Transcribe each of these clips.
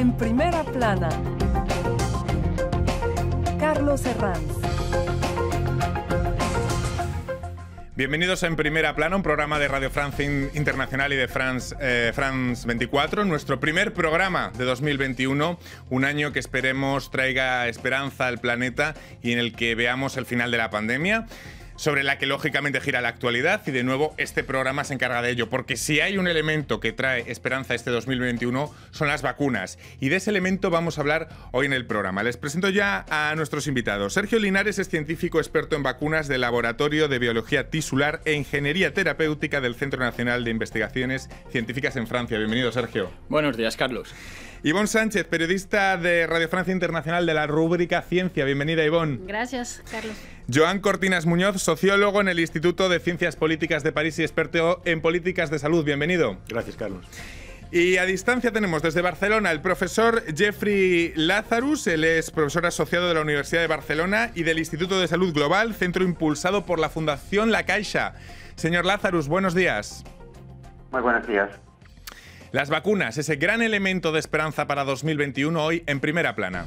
en primera plana. Carlos Herranz. Bienvenidos a En Primera Plana, un programa de Radio France Internacional y de France, eh, France 24, nuestro primer programa de 2021, un año que esperemos traiga esperanza al planeta y en el que veamos el final de la pandemia sobre la que lógicamente gira la actualidad y de nuevo este programa se encarga de ello, porque si hay un elemento que trae esperanza este 2021 son las vacunas y de ese elemento vamos a hablar hoy en el programa. Les presento ya a nuestros invitados. Sergio Linares es científico experto en vacunas del Laboratorio de Biología Tisular e Ingeniería Terapéutica del Centro Nacional de Investigaciones Científicas en Francia. Bienvenido, Sergio. Buenos días, Carlos. Ivonne Sánchez, periodista de Radio Francia Internacional de la rúbrica Ciencia. Bienvenida, Ivonne. Gracias, Carlos. Joan Cortinas Muñoz, sociólogo en el Instituto de Ciencias Políticas de París y experto en políticas de salud. Bienvenido. Gracias, Carlos. Y a distancia tenemos desde Barcelona el profesor Jeffrey Lazarus, él es profesor asociado de la Universidad de Barcelona y del Instituto de Salud Global, centro impulsado por la Fundación La Caixa. Señor Lazarus, buenos días. Muy buenos días. Las vacunas, ese gran elemento de esperanza para 2021 hoy en primera plana.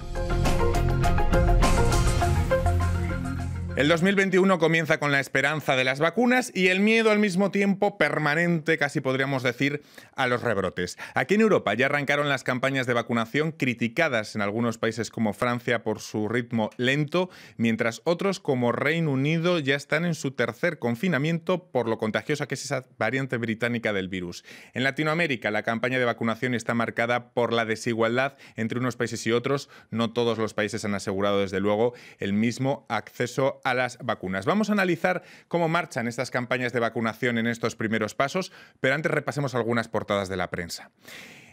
El 2021 comienza con la esperanza de las vacunas y el miedo al mismo tiempo permanente, casi podríamos decir, a los rebrotes. Aquí en Europa ya arrancaron las campañas de vacunación criticadas en algunos países como Francia por su ritmo lento, mientras otros como Reino Unido ya están en su tercer confinamiento por lo contagiosa que es esa variante británica del virus. En Latinoamérica la campaña de vacunación está marcada por la desigualdad entre unos países y otros. No todos los países han asegurado desde luego el mismo acceso a las vacunas. Vamos a analizar cómo marchan estas campañas de vacunación en estos primeros pasos, pero antes repasemos algunas portadas de la prensa.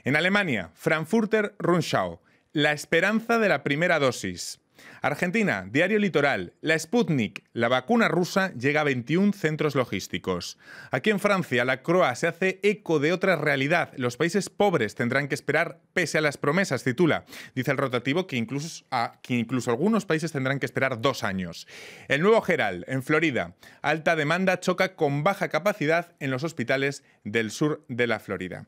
En Alemania, Frankfurter Rundschau, la esperanza de la primera dosis. Argentina, Diario Litoral, la Sputnik, la vacuna rusa llega a 21 centros logísticos. Aquí en Francia, la Croa se hace eco de otra realidad. Los países pobres tendrán que esperar pese a las promesas, titula. Dice el rotativo que incluso, ah, incluso algunos países tendrán que esperar dos años. El nuevo Geral, en Florida, alta demanda choca con baja capacidad en los hospitales del sur de la Florida.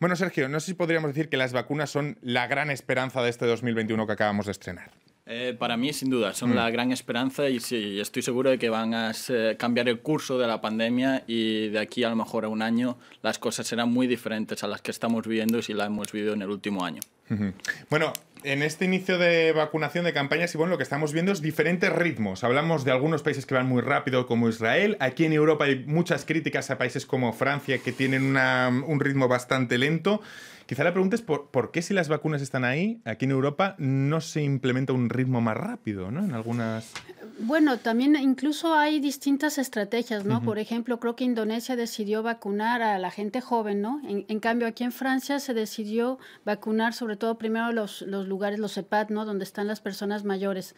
Bueno, Sergio, no sé si podríamos decir que las vacunas son la gran esperanza de este 2021 que acabamos de estrenar. Eh, para mí, sin duda, son mm. la gran esperanza y estoy seguro de que van a cambiar el curso de la pandemia y de aquí a lo mejor a un año las cosas serán muy diferentes a las que estamos viviendo y si la hemos vivido en el último año. Bueno, en este inicio de vacunación de campañas, bueno, lo que estamos viendo es diferentes ritmos. Hablamos de algunos países que van muy rápido, como Israel. Aquí en Europa hay muchas críticas a países como Francia, que tienen un ritmo bastante lento. Quizá la pregunta es por, qué si las vacunas están ahí, aquí en Europa, no se implementa un ritmo más rápido, ¿no? En algunas... Bueno, también incluso hay distintas estrategias, ¿no? Por ejemplo, creo que Indonesia decidió vacunar a la gente joven, ¿no? En, cambio, aquí en Francia se decidió vacunar sobre todo primero los, los lugares, los EPAD, ¿no? Donde están las personas mayores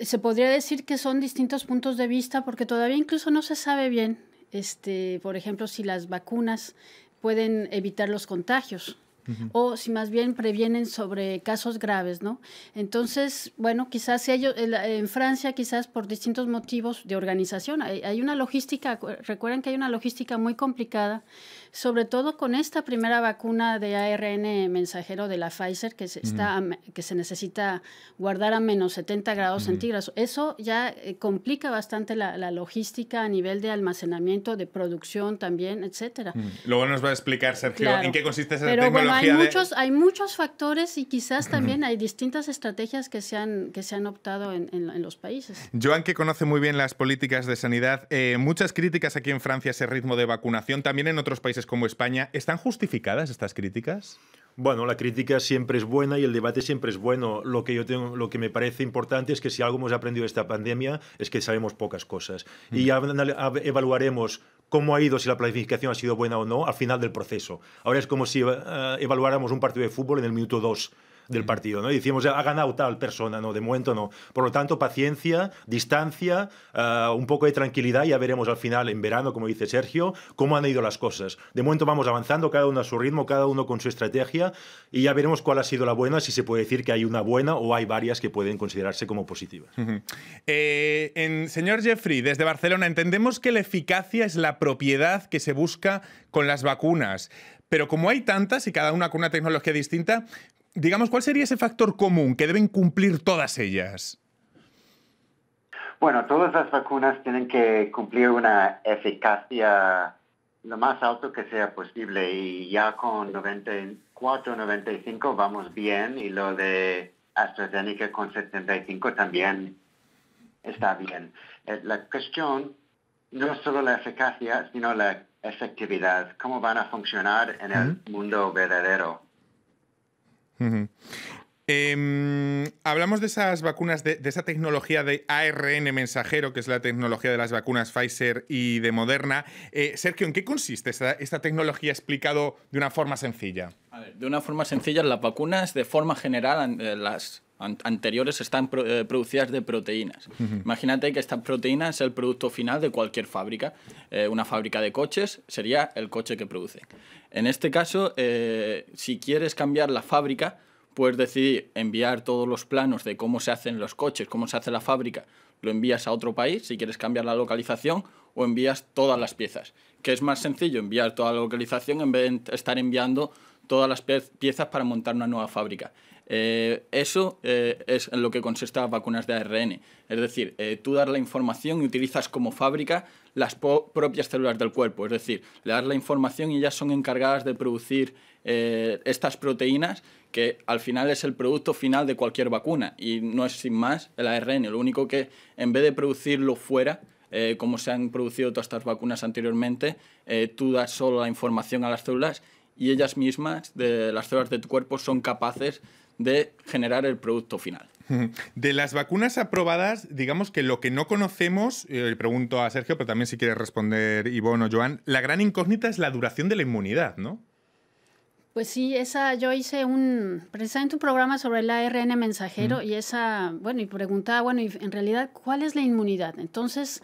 se podría decir que son distintos puntos de vista porque todavía incluso no se sabe bien, este, por ejemplo, si las vacunas pueden evitar los contagios. o si más bien previenen sobre casos graves, ¿no? Entonces, bueno, quizás ellos, en Francia quizás por distintos motivos de organización, hay, hay una logística, recuerden que hay una logística muy complicada sobre todo con esta primera vacuna de ARN mensajero de la Pfizer que se, está que se necesita guardar a menos 70 grados centígrados. Eso ya eh, complica bastante la, logística a nivel de almacenamiento, de producción también, etcétera. Luego nos va a explicar, Sergio, en qué consiste esa Pero, tecnología. Bueno, hay, muchos, hay muchos factores y quizás también hay distintas estrategias que se han, que se han optado en, en, los países. Joan, que conoce muy bien las políticas de sanidad, eh, muchas críticas aquí en Francia a ese ritmo de vacunación, también en otros países como España. ¿Están justificadas estas críticas? Bueno, la crítica siempre es buena y el debate siempre es bueno. Lo que, yo tengo, lo que me parece importante es que si algo hemos aprendido de esta pandemia es que sabemos pocas cosas. Mm. Y evaluaremos cómo ha ido, si la planificación ha sido buena o no, al final del proceso. Ahora es como si eh, evaluáramos un partido de fútbol en el minuto 2 del mm. partido, ¿no? Y decimos, ha ganado tal persona, no, de momento no. Por lo tanto, paciencia, distancia, eh, un poco de tranquilidad, ya veremos al final, en verano, como dice Sergio, cómo han ido las cosas. De momento vamos avanzando, cada uno a su ritmo, cada uno con su estrategia, y ya veremos cuál ha sido la buena, si se puede decir que hay una buena o hay varias que pueden considerarse como positivas. Eh, en, señor Jeffrey, desde Barcelona, entendemos que la eficacia es la propiedad que se busca con las vacunas. Pero como hay tantas y cada una con una tecnología distinta, digamos, ¿cuál sería ese factor común que deben cumplir todas ellas? Bueno, todas las vacunas tienen que cumplir una eficacia lo más alto que sea posible y ya con 94, 95 vamos bien y lo de AstraZeneca con 75 también está bien. Eh, la cuestión no es solo la eficacia, sino la efectividad, cómo van a funcionar en el mundo verdadero. Em, hablamos de esas vacunas, de, esa tecnología de ARN mensajero, que es la tecnología de las vacunas Pfizer y de Moderna. Eh, Sergio, ¿en qué consiste esta, tecnología explicado de una forma sencilla? de una forma sencilla, las vacunas, de forma general, eh, las anteriores están eh, producidas de proteínas. Imagínate que esta proteína es el producto final de cualquier fábrica. Eh, una fábrica de coches sería el coche que producen. En este caso, eh, si quieres cambiar la fábrica, puedes decidir enviar todos los planos de cómo se hacen los coches, cómo se hace la fábrica, lo envías a otro país si quieres cambiar la localización o envías todas las piezas. Que es más sencillo enviar toda la localización en vez de estar enviando todas las piezas para montar una nueva fábrica. Eh, eso eh, es en lo que consiste las vacunas de ARN. Es decir, eh, tú das la información y utilizas como fábrica las propias células del cuerpo. Es decir, le das la información y ellas son encargadas de producir estas proteínas que al final es el producto final de cualquier vacuna y no es sin más el ARN. Lo único que en vez de producirlo fuera, como se han producido todas estas vacunas anteriormente, tú das solo la información a las células y ellas mismas, de las células de tu cuerpo, son capaces de generar el producto final. De las vacunas aprobadas, digamos que lo que no conocemos, y eh, le pregunto a Sergio, pero también si quiere responder Ivonne o Joan, la gran incógnita es la duración de la inmunidad, ¿no? Pues sí, esa yo hice un precisamente un programa sobre el ARN mensajero y esa, bueno, y preguntaba, bueno, en realidad, ¿cuál es la inmunidad? Entonces,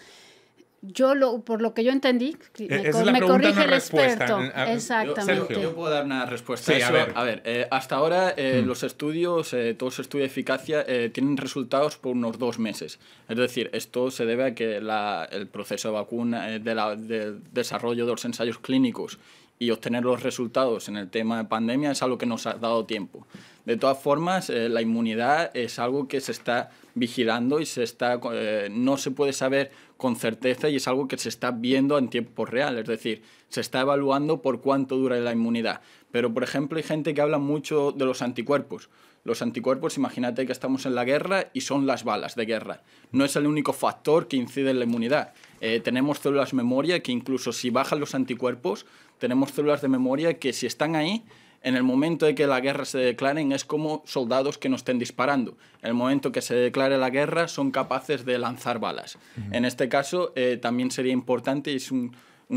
yo lo, por lo que yo entendí, e-, me, corrige el experto. Exactamente. Yo, puedo dar una respuesta a, ver. Eh, hasta ahora eh, los estudios, eh, todos los estudios de eficacia tienen resultados por unos dos meses. Es decir, esto se debe a que el proceso de vacuna, de del desarrollo de los ensayos clínicos y obtener los resultados en el tema de pandemia es algo que nos ha dado tiempo. De todas formas, eh, la inmunidad es algo que se está vigilando y se está, eh, no se puede saber con certeza y es algo que se está viendo en tiempo real, es decir, se está evaluando por cuánto dura la inmunidad. Pero, por ejemplo, hay gente que habla mucho de los anticuerpos. Los anticuerpos, imagínate que estamos en la guerra y son las balas de guerra. No es el único factor que incide en la inmunidad. Eh, tenemos células memoria que incluso si bajan los anticuerpos, tenemos células de memoria que si están ahí, en el momento de que la guerra se declaren es como soldados que no estén disparando. En el momento que se declare la guerra son capaces de lanzar balas. En este caso eh, también sería importante y es un,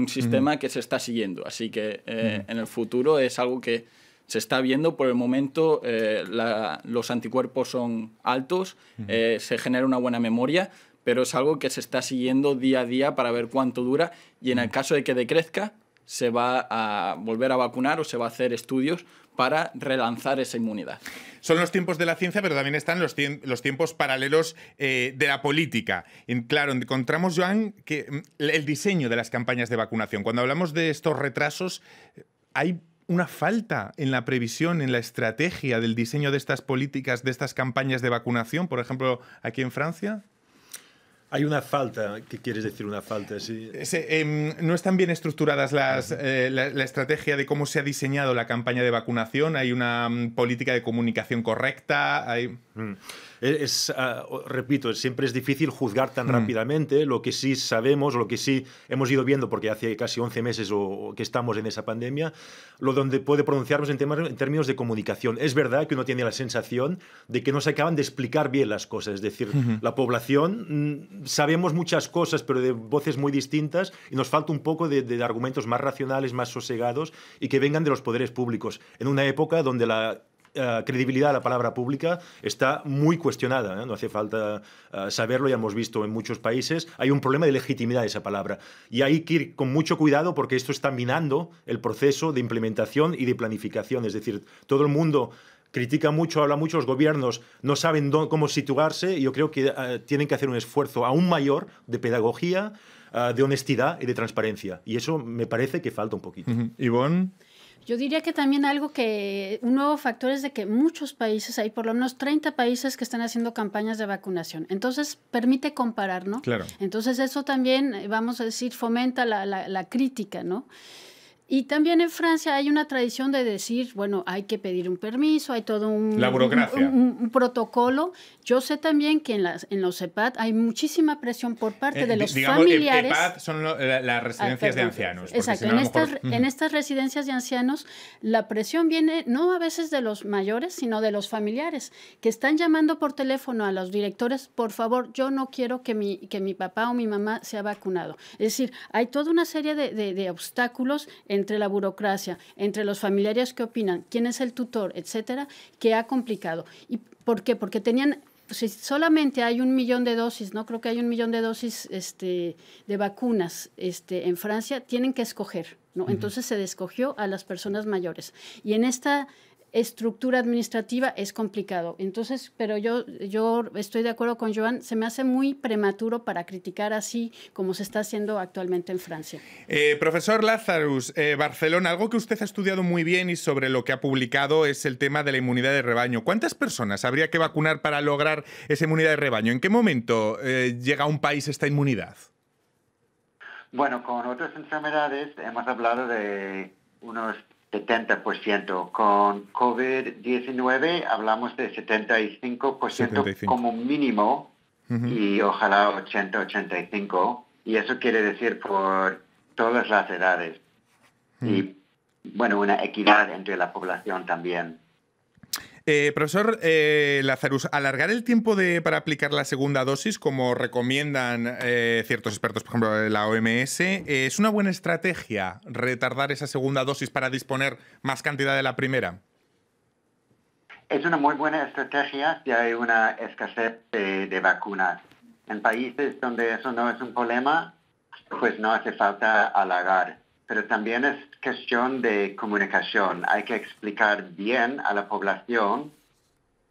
sistema que se está siguiendo. Así que eh, en el futuro es algo que se está viendo. Por el momento eh, los anticuerpos son altos, se genera una buena memoria, pero es algo que se está siguiendo día a día para ver cuánto dura y en el caso de que decrezca, se va a volver a vacunar o se va a hacer estudios para relanzar esa inmunidad. Son los tiempos de la ciencia, pero también están los, tiempos paralelos eh, de la política. En, claro, encontramos, Joan, que mm, el diseño de las campañas de vacunación. Cuando hablamos de estos retrasos, eh, hay una falta en la previsión, en la estrategia del diseño de estas políticas, de estas campañas de vacunación, por ejemplo, aquí en Francia. Hay una falta, ¿qué quieres decir una falta? Em, no están bien estructuradas las, eh, la, estrategia de cómo se ha diseñado la campaña de vacunación, hay una mm, política de comunicación correcta, hay... Mm es, ah, repito, siempre es difícil juzgar tan mm. rápidamente lo que sí sabemos, lo que sí hemos ido viendo, porque hace casi 11 meses o, que estamos en esa pandemia, lo donde puede pronunciarnos en, términos de comunicación. Es verdad que uno tiene la sensación de que no se acaban de explicar bien las cosas, es decir, la población mm, sabemos muchas cosas, pero de voces muy distintas y nos falta un poco de argumentos más racionales, más sosegados y que vengan de los poderes públicos, en una época donde la eh, credibilidad de la palabra pública está muy cuestionada. ¿eh? No hace falta eh, saberlo, ya hemos visto en muchos países. Hay un problema de legitimidad de esa palabra. Y hay que ir con mucho cuidado porque esto está minando el proceso de implementación y de planificación. Es decir, todo el mundo critica mucho, habla mucho, los gobiernos no saben cómo situarse y yo creo que tienen que hacer un esfuerzo aún mayor de pedagogía, de honestidad y de transparencia. Y eso me parece que falta un poquito. Uh yo diría que también algo que, un nuevo factor es de que muchos países, hay por lo menos 30 países que están haciendo campañas de vacunación. Entonces, permite comparar, ¿no? Claro. Entonces, eso también, eh, vamos a decir, fomenta la, la, la crítica, ¿no? Y también en Francia hay una tradición de decir, bueno, hay que pedir un permiso, hay todo un, la un, protocolo. Yo sé también que en, las, en los EPAT hay muchísima presión por parte eh, de los digamos, familiares. EPAT son las ah, residencias de ancianos. Exacto. En, estas, mm. en estas residencias de ancianos la presión viene no a veces de los mayores, sino de los familiares, que están llamando por teléfono a los directores, por favor, yo no quiero que mi, que mi papá o mi mamá sea vacunado. Es decir, hay toda una serie de, de obstáculos en entre la burocracia, entre los familiares que opinan, quién es el tutor, etcétera, que ha complicado. ¿Y por qué? Porque tenían si solamente hay un millón de dosis, no creo que hay un millón de dosis este, de vacunas este, en Francia, tienen que escoger, ¿no? Entonces se descogió a las personas mayores. Y en esta estructura administrativa es complicado. Entonces, pero yo, yo estoy de acuerdo con Joan, se me hace muy prematuro para criticar así como se está haciendo actualmente en Francia. Eh, profesor Lazarus, eh, Barcelona, algo que usted ha estudiado muy bien y sobre lo que ha publicado es el tema de la inmunidad de rebaño. ¿Cuántas personas habría que vacunar para lograr esa inmunidad de rebaño? ¿En qué momento eh, llega a un país esta inmunidad? Bueno, con otras enfermedades hemos hablado de unos 70%. Con COVID-19 hablamos de 75%, como mínimo y ojalá 80-85%. Y eso quiere decir por todas las edades. Y bueno, una equidad entre la población también. Eh, profesor eh, Lazarus, alargar el tiempo para aplicar la segunda dosis, como recomiendan eh, ciertos expertos, por ejemplo la OMS, ¿es una buena estrategia retardar esa segunda dosis para disponer más cantidad de la primera? Es una muy buena estrategia si hay una escasez de, de vacunas. En países donde eso no es un problema, pues no hace falta alargar pero también es cuestión de comunicación. Hay que explicar bien a la población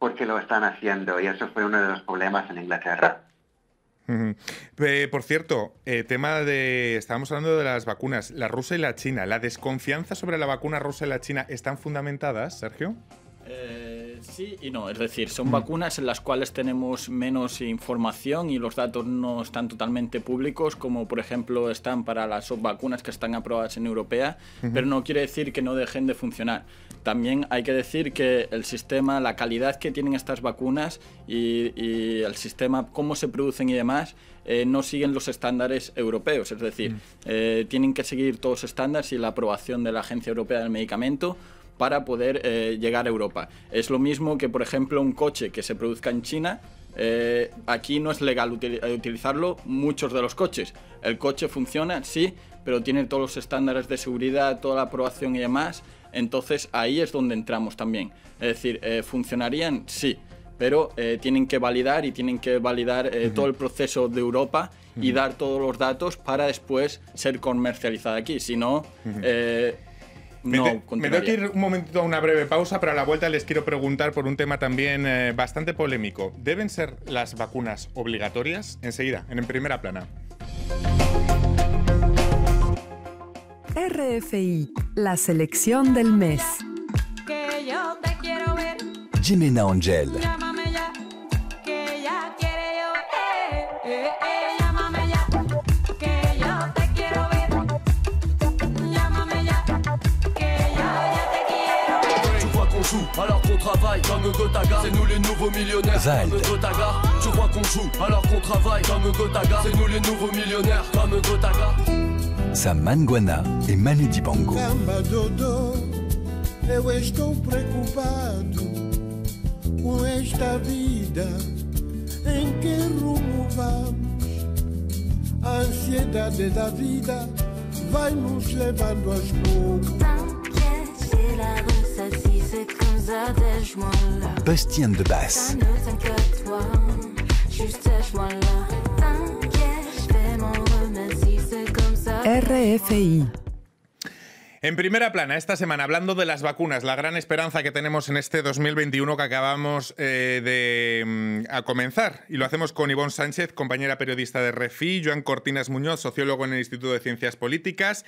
por qué lo están haciendo y eso fue uno de los problemas en Inglaterra. Eh, por cierto, eh, tema de. Estábamos hablando de las vacunas, la rusa y la china. ¿La desconfianza sobre la vacuna rusa y la china están fundamentadas, Sergio? Eh, sí y no, es decir, son vacunas en las cuales tenemos menos información y los datos no están totalmente públicos, como por ejemplo están para las vacunas que están aprobadas en Europea, pero no quiere decir que no dejen de funcionar. También hay que decir que el sistema, la calidad que tienen estas vacunas y, el sistema, cómo se producen y demás, eh, no siguen los estándares europeos. Es decir, mm. eh, tienen que seguir todos los estándares y la aprobación de la Agencia Europea del Medicamento para poder eh, llegar a Europa. Es lo mismo que, por ejemplo, un coche que se produzca en China. Eh, aquí no es legal eh, utilizarlo muchos de los coches. El coche funciona, sí, pero tiene todos los estándares de seguridad, toda la aprobación y demás. Entonces ahí es donde entramos también. Es decir, ¿funcionarían? Sí, pero tienen que validar y tienen que validar todo el proceso de Europa y dar todos los datos para después ser comercializada aquí. Si no, me, ir un momento a una breve pausa, pero a la vuelta les quiero preguntar por un tema también eh, bastante polémico. ¿Deben ser las vacunas obligatorias? Enseguida, en primera plana. RFI, la selección del mes. Que yo te quiero ver. Jimena travaille, Gotaga, c'est nous les nouveaux millionnaires. Comme Gotaga, tu crois qu'on joue alors qu'on travaille, Comme Gotaga, c'est nous les nouveaux millionnaires. Comme Gotaga. Saman Guana et Manu Dibango. Samba Dodô, eu estou preocupado com esta vida, em que rumo vamos? A ansiedade da vida vai nos levando às poucos. Bastien de Basse. RFI En primera plana, esta semana, hablando de las vacunas, la gran esperanza que tenemos en este 2021 que acabamos eh, de mm, comenzar. Y lo hacemos con Ivonne Sánchez, compañera periodista de Refi, Joan Cortinas Muñoz, sociólogo en el Instituto de Ciencias Políticas.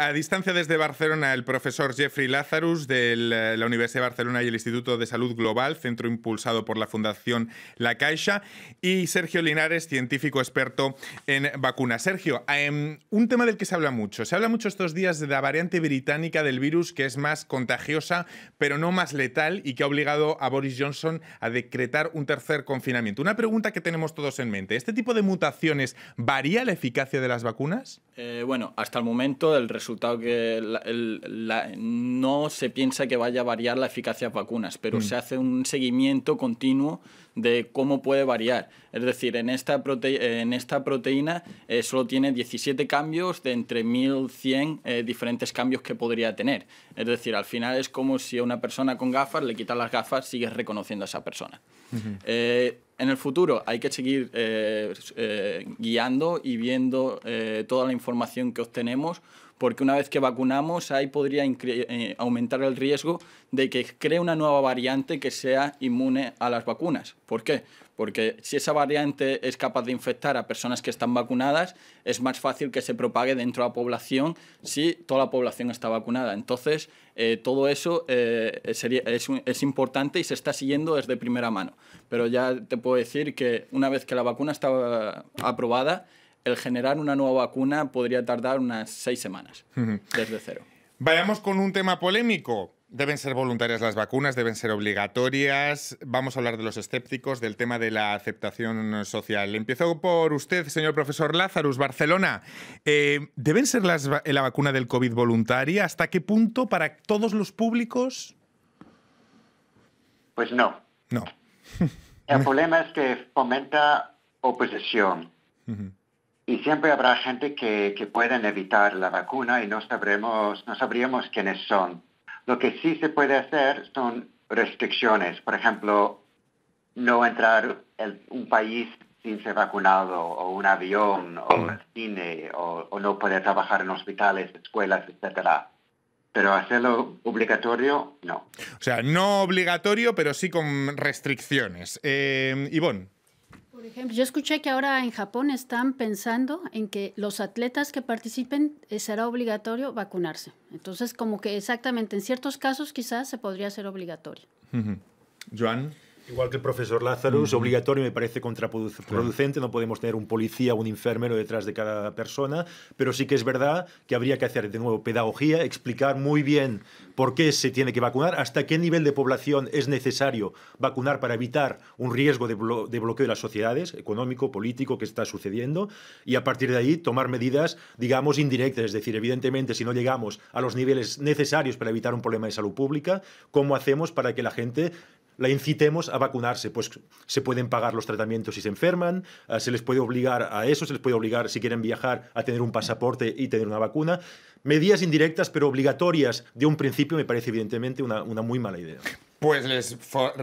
A distancia desde Barcelona, el profesor Jeffrey Lazarus de la Universidad de Barcelona y el Instituto de Salud Global, centro impulsado por la Fundación La Caixa. Y Sergio Linares, científico experto en vacunas. Sergio, em, un tema del que se habla mucho. Se habla mucho estos días de la variante británica del virus que es más contagiosa, pero no más letal y que ha obligado a Boris Johnson a decretar un tercer confinamiento. Una pregunta que tenemos todos en mente. ¿Este tipo de mutaciones varía la eficacia de las vacunas? Eh, bueno, hasta el momento el resultado que no se piensa que vaya a variar la eficacia de las vacunas, pero mm. se hace un seguimiento continuo de cómo puede variar. Es decir, en esta, en esta proteína eh, solo tiene 17 cambios de entre 1100 eh, diferentes cambios que podría tener. Es decir, al final es como si a una persona con gafas le quitas las gafas, sigues reconociendo a esa persona. Eh, en el futuro hay que seguir guiando y viendo toda la información que obtenemos porque una vez que vacunamos ahí podría eh, aumentar el riesgo de que cree una nueva variante que sea inmune a las vacunas. ¿Por qué? Porque si esa variante es capaz de infectar a personas que están vacunadas, es más fácil que se propague dentro de la población si toda la población está vacunada. Entonces, eh, todo eso eh, sería, es, es, importante y se está siguiendo desde primera mano. Pero ya te puedo decir que una vez que la vacuna está aprobada, el generar una nueva vacuna podría tardar unas seis semanas desde cero. Vayamos con un tema polémico. Deben ser voluntarias las vacunas, deben ser obligatorias. Vamos a hablar de los escépticos, del tema de la aceptación social. Empiezo por usted, señor profesor Lázarus, Barcelona. Eh, ¿Deben ser las, la vacuna del COVID voluntaria? ¿Hasta qué punto para todos los públicos? Pues no. No. El problema es que fomenta oposición. Y siempre habrá gente que, que pueden evitar la vacuna y no sabremos, no sabríamos quiénes son. Lo que sí se puede hacer son restricciones. Por ejemplo, no entrar en un país sin ser vacunado, o un avión, o mm. el cine, o, no poder trabajar en hospitales, escuelas, etcétera. Pero hacerlo obligatorio, no. O sea, no obligatorio, pero sí con restricciones. Eh, Ivonne. Por ejemplo, yo escuché que ahora en Japón están pensando en que los atletas que participen eh, será obligatorio vacunarse. Entonces, como que exactamente en ciertos casos quizás se podría ser obligatorio. Joan. Igual que el profesor Lázaro, obligatorio me parece contraproducente, no podemos tener un policía o un enfermero detrás de cada persona, pero sí que es verdad que habría que hacer de nuevo pedagogía, explicar muy bien por qué se tiene que vacunar, hasta qué nivel de población es necesario vacunar para evitar un riesgo de bloqueo de las sociedades, económico, político, que está sucediendo, y a partir de ahí tomar medidas, digamos, indirectas, es decir, evidentemente si no llegamos a los niveles necesarios para evitar un problema de salud pública, ¿cómo hacemos para que la gente la incitemos a vacunarse. Pues se pueden pagar los tratamientos si se enferman, eh, se les puede obligar a eso, se les puede obligar, si quieren viajar, a tener un pasaporte y tener una vacuna. Medidas indirectas pero obligatorias de un principio me parece evidentemente una, una muy mala idea. Pues les,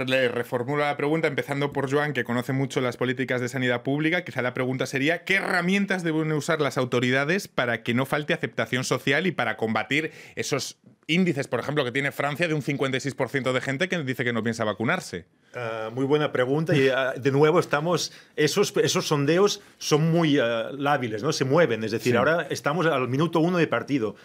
les, reformulo la pregunta, empezando por Joan, que conoce mucho las políticas de sanidad pública. Quizá la pregunta sería, ¿qué herramientas deben usar las autoridades para que no falte aceptación social y para combatir esos índices, por ejemplo, que tiene Francia de un 56% de gente que dice que no piensa vacunarse? Ah, muy buena pregunta y ah, de nuevo estamos, esos, esos sondeos son muy ah, lábiles, ¿no? se mueven, es decir, ahora estamos al minuto uno de partido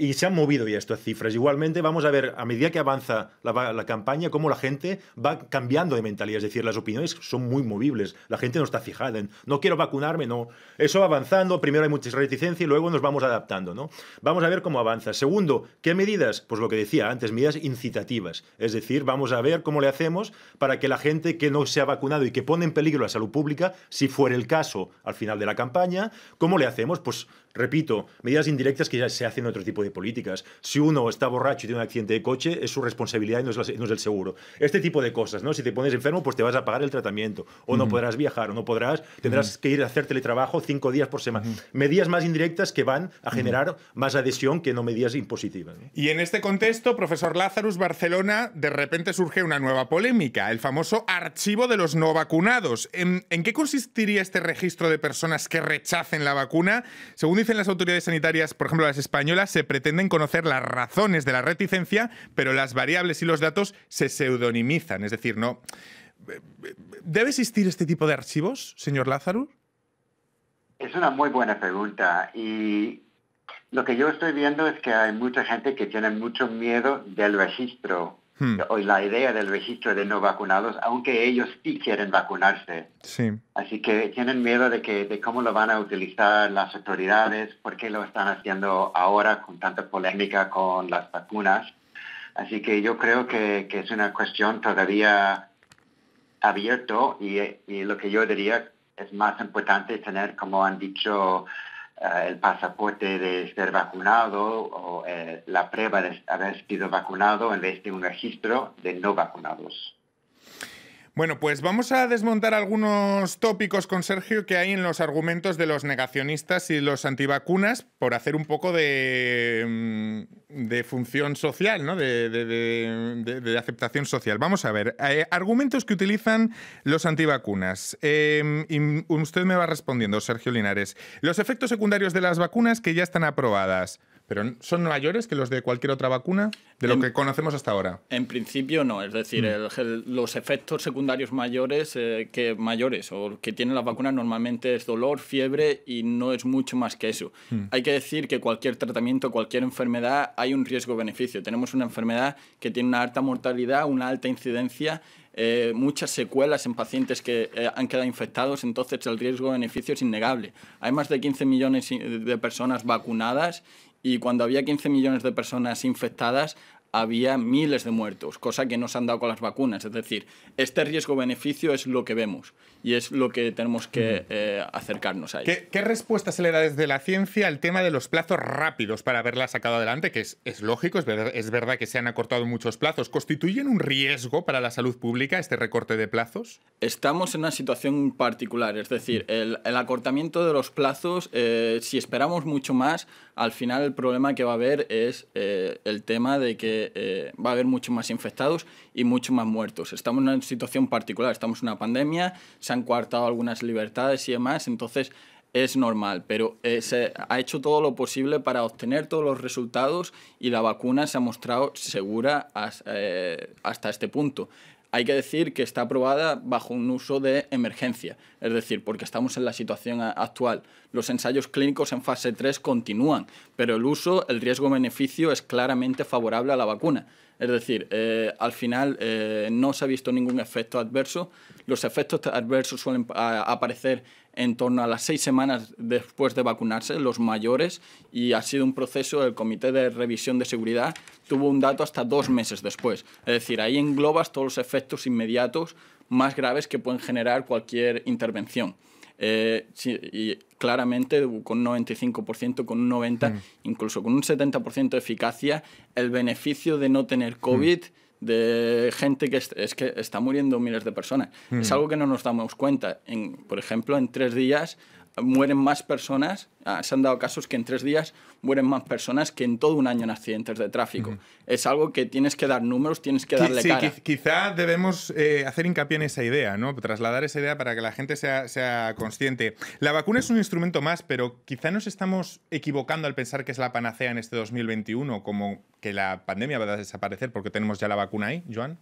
y se han movido ya estas cifras. Igualmente, vamos a ver, a medida que avanza la, campaña, cómo la gente va cambiando de mentalidad. Es decir, las opiniones son muy movibles. La gente no está fijada en, no quiero vacunarme, no. Eso va avanzando. Primero hay mucha reticencia y luego nos vamos adaptando, ¿no? Vamos a ver cómo avanza. Segundo, ¿qué medidas? Pues lo que decía antes, medidas incitativas. Es decir, vamos a ver cómo le hacemos para que la gente que no se ha vacunado y que pone en peligro la salud pública, si fuera el caso al final de la campaña, ¿cómo le hacemos? Pues Repito, medidas indirectas que ya se hacen en otro tipo de políticas. Si uno está borracho y tiene un accidente de coche, es su responsabilidad y no es, el seguro. Este tipo de cosas, ¿no? Si te pones enfermo, pues te vas a pagar el tratamiento, o no podrás viajar, o no podrás, tendrás que ir a hacer teletrabajo cinco días por semana. Medidas más indirectas que van a generar más adhesión que no medidas impositivas. Y en este contexto, profesor Lázarus, Barcelona, de repente surge una nueva polémica, el famoso archivo de los no vacunados. ¿En, en qué consistiría este registro de personas que rechacen la vacuna? Según dicen las autoridades sanitarias, por ejemplo las españolas, se pretenden conocer las razones de la reticencia, pero las variables y los datos se pseudonimizan. Es decir, no. ¿Debe existir este tipo de archivos, señor Lázaro? Es una muy buena pregunta y lo que yo estoy viendo es que hay mucha gente que tiene mucho miedo del registro Hoy hmm. la idea del registro de no vacunados, aunque ellos sí quieren vacunarse. Así que tienen miedo de, que, de cómo lo van a utilizar las autoridades, por qué lo están haciendo ahora con tanta polémica con las vacunas. Así que yo creo que, es una cuestión todavía abierto y, lo que yo diría es más importante tener, como han dicho eh, el pasaporte de ser vacunado o eh, la prueba de haber sido vacunado en vez de un registro de no vacunados. Bueno, pues vamos a desmontar algunos tópicos con Sergio que hay en los argumentos de los negacionistas y los antivacunas por hacer un poco de, mm, función social, ¿no? De, aceptación social. Vamos a ver, eh, argumentos que utilizan los antivacunas. Eh, y usted me va respondiendo, Sergio Linares. Los efectos secundarios de las vacunas que ya están aprobadas. ¿Pero son mayores que los de cualquier otra vacuna de lo que conocemos hasta ahora? En principio no, es decir, mm. los efectos secundarios mayores eh, que mayores o que tienen las vacunas normalmente es dolor, fiebre y no es mucho más que eso. Mm. Hay que decir que cualquier tratamiento, cualquier enfermedad hay un riesgo-beneficio. Tenemos una enfermedad que tiene una alta mortalidad, una alta incidencia, eh, muchas secuelas en pacientes que eh, han quedado infectados, entonces el riesgo-beneficio es innegable. Hay más de 15 millones de personas vacunadas y cuando había 15 millones de personas infectadas, había miles de muertos, cosa que no se han dado con las vacunas. Es decir, este riesgo-beneficio es lo que vemos y es lo que tenemos que eh, acercarnos a ello. ¿Qué, respuesta se le da desde la ciencia al tema de los plazos rápidos para haberla sacado adelante? Que es, es lógico, es, es verdad que se han acortado muchos plazos. ¿Constituyen un riesgo para la salud pública este recorte de plazos? Estamos en una situación particular, es decir, mm. el, el acortamiento de los plazos, eh, si esperamos mucho más, al final el problema que va a haber es eh, el tema de que eh, va a haber mucho más infectados y mucho más muertos. Estamos en una situación particular, estamos en una pandemia, se han coartado algunas libertades y demás, entonces es normal, pero eh, se ha hecho todo lo posible para obtener todos los resultados y la vacuna se ha mostrado segura eh, hasta este punto hay que decir que está aprobada bajo un uso de emergencia, es decir, porque estamos en la situación actual. Los ensayos clínicos en fase 3 continúan, pero el uso, el riesgo-beneficio es claramente favorable a la vacuna. Es decir, eh, al final eh, no se ha visto ningún efecto adverso. Los efectos adversos suelen ah, aparecer en torno a las seis semanas después de vacunarse, los mayores, y ha sido un proceso, el Comité de Revisión de Seguridad tuvo un dato hasta dos meses después. Es decir, ahí englobas todos los efectos inmediatos más graves que pueden generar cualquier intervención. Eh, y claramente con 95%, con un 90%, mm. incluso con un 70% de eficacia, el beneficio de no tener COVID mm de gente que es, que está muriendo miles de personas. Es mm. algo que no nos damos cuenta. En, por ejemplo, en tres días mueren más personas, ah, se han dado casos que en tres días mueren más personas que en todo un año en accidentes de tráfico. Es algo que tienes que dar números, tienes que darle sí, cara. Quizá debemos eh, hacer hincapié en esa idea, ¿no? Trasladar esa idea para que la gente sea, sea consciente. La vacuna es un instrumento más, pero quizá nos estamos equivocando al pensar que es la panacea en este 2021, como que la pandemia va a desaparecer porque tenemos ya la vacuna ahí, Joan.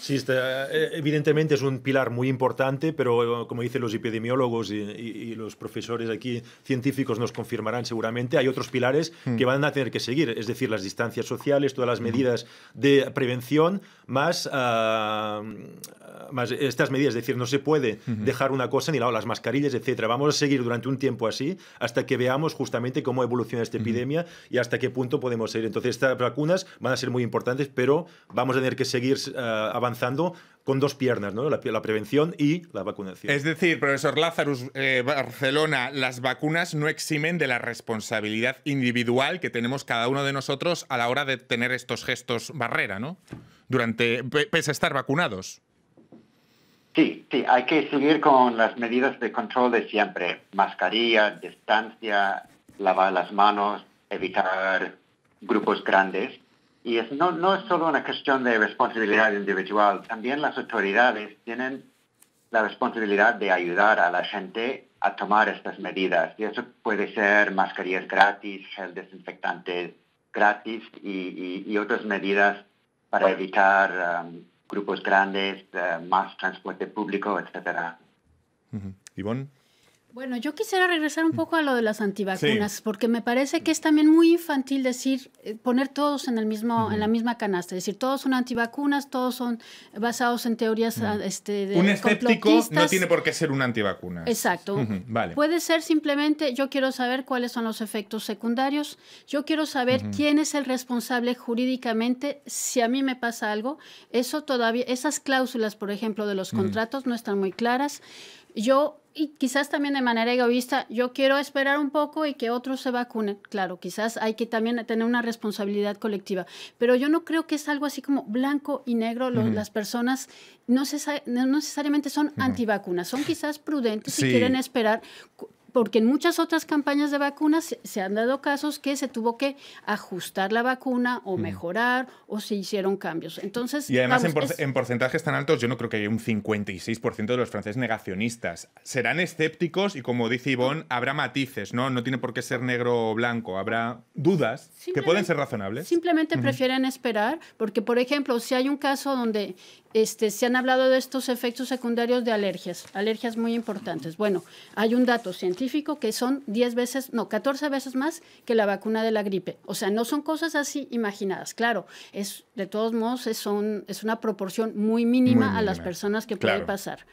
Sí, este, eh, evidentemente es un pilar muy importante, pero eh, como dicen los epidemiólogos y, los profesores aquí científicos nos confirmarán seguramente, hay otros pilares mm. que van a tener que seguir, es decir, las distancias sociales, todas las mm. medidas de prevención, más, ah, más estas medidas, es decir, no se puede dejar una cosa ni la las mascarillas, etcétera. Vamos a seguir durante un tiempo así hasta que veamos justamente cómo evoluciona esta epidemia y hasta qué punto podemos ir. Entonces, estas vacunas van a ser muy importantes, pero vamos a tener que seguir ah, avanzando avanzando con dos piernas, ¿no? la, prevención y la vacunación. Es decir, profesor Lazarus, eh, Barcelona, las vacunas no eximen de la responsabilidad individual que tenemos cada uno de nosotros a la hora de tener estos gestos barrera, ¿no? Durante, pese a estar vacunados. Sí, sí, hay que seguir con las medidas de control de siempre. Mascarilla, distancia, lavar las manos, evitar grupos grandes y no, es solo una cuestión de responsabilidad individual, también las autoridades tienen la responsabilidad de ayudar a la gente a tomar estas medidas. Y eso puede ser mascarillas gratis, gel desinfectante gratis y, otras medidas para evitar um, grupos grandes, eh, más transporte público, etc. Bueno, yo quisiera regresar un mm. poco a lo de las antivacunas, porque me parece que es también muy infantil decir, eh, poner todos en el mismo, en la misma canasta, es decir todos son antivacunas, todos son basados en teorías ah, este, de Un escéptico no tiene por qué ser un antivacuna. Exacto. vale. Puede ser simplemente, yo quiero saber cuáles son los efectos secundarios, yo quiero saber quién es el responsable jurídicamente si a mí me pasa algo. Eso todavía, esas cláusulas, por ejemplo, de los contratos no están muy claras. Yo, y quizás también de manera egoísta, yo quiero esperar un poco y que otros se vacunen. Claro, quizás hay que también tener una responsabilidad colectiva, pero yo no creo que es algo así como blanco y negro. Las personas no, se no, necesariamente son antivacunas, son quizás prudentes y quieren esperar porque en muchas otras campañas de vacunas se han dado casos que se tuvo que ajustar la vacuna o mejorar o se hicieron cambios. Entonces, y además en, porcentajes tan altos, yo no creo que haya un 56% de los franceses negacionistas. Serán escépticos y como dice Ivonne, habrá matices, ¿no? No tiene por qué ser negro o blanco, habrá dudas que pueden ser razonables. Simplemente prefieren esperar, porque por ejemplo, si hay un caso donde este, se han hablado de estos efectos secundarios de alergias, alergias muy importantes. Bueno, hay un dato científico que son 10 veces, no, 14 veces más que la vacuna de la gripe. O sea, no son cosas así imaginadas. Claro, es de todos modos es, es una proporción muy mínima, a las personas que pueden pasar.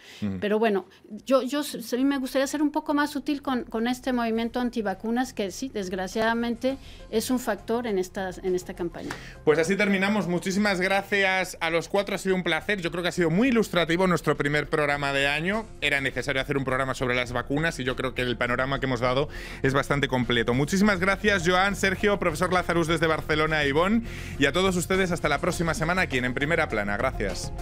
Pero bueno, yo, yo a mí me gustaría ser un poco más sutil con, con, este movimiento antivacunas que sí, desgraciadamente es un factor en, estas, en esta campaña. Pues así terminamos. Muchísimas gracias a los cuatro. Ha sido un placer yo creo que ha sido muy ilustrativo nuestro primer programa de año. Era necesario hacer un programa sobre las vacunas y yo creo que el panorama que hemos dado es bastante completo. Muchísimas gracias, Joan, Sergio, profesor Lazarus desde Barcelona, Ivón y a todos ustedes hasta la próxima semana aquí en Primera Plana. Gracias.